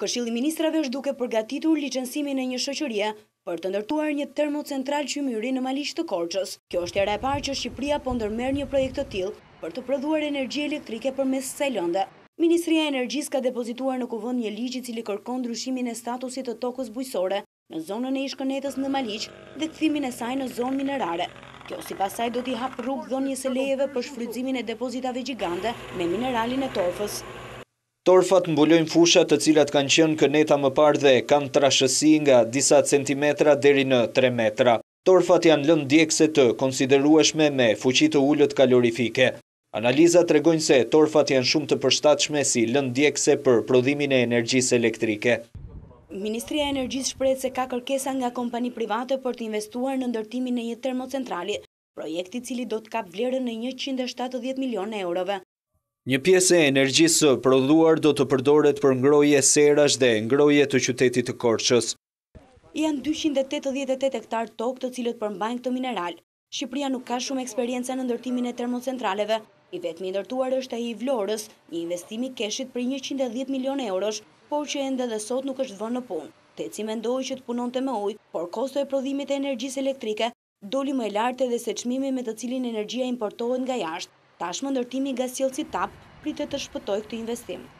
Këshili Ministrave është duke përgatitur licensimin e një shëqërie për të ndërtuar një termocentral qymyri në malisht të korqës. Kjo është e rajpar që Shqipria po ndërmer një projekt të til për të prëdhuar energji elektrike për mes sajlënda. Ministria Energjis ka depozituar në kuvën një ligjit cili kërkon drushimin e statusit të tokës bujësore në zonën e ishkënetës në malisht dhe këthimin e saj në zonë minerare. Kjo si pasaj do t'i hapë rrugë dhonjës e lejeve për shfrydzimin e depozitave gjigande me mineralin e torfës. Torfat mbulojnë fushat të cilat kanë qenë këneta më parë dhe kanë trashësi nga disa centimetra deri në 3 metra. Torfat janë lënë djekse të konsiderueshme me fuqit të ullët kalorifike. Analiza të regojnë se torfat janë shumë të përstatëshme si lënë djekse për prodhimin e energjisë elektrike. Ministria Energjisë shprejt se ka kërkesa nga kompani private për të investuar në ndërtimin e një termocentrali, projekti cili do të kap vlerën në 170 milion eurove. Një pjesë e energjisë së prodhuar do të përdoret për ngroje serash dhe ngroje të qytetit të korqës. Janë 288 hektar tokë të cilët përmbajnë këtë mineral. Shqipëria nuk ka shumë eksperienca në ndërtimin e termocentraleve. I vetëmi ndërtuar është e i vlorës, një investimi keshit për 110 milion eurosh, por që endë dhe sot nuk është vënë në punë. Teci mendoj që të punon të me ujë, por kosto e prodhimit e energjisë elektrike doli më e lartë edhe se qmimi me të cilin energjia importohet nga jashtë. Tashmë ndërtimi nga sjelë si tapë të shpëtoj këtë investimë.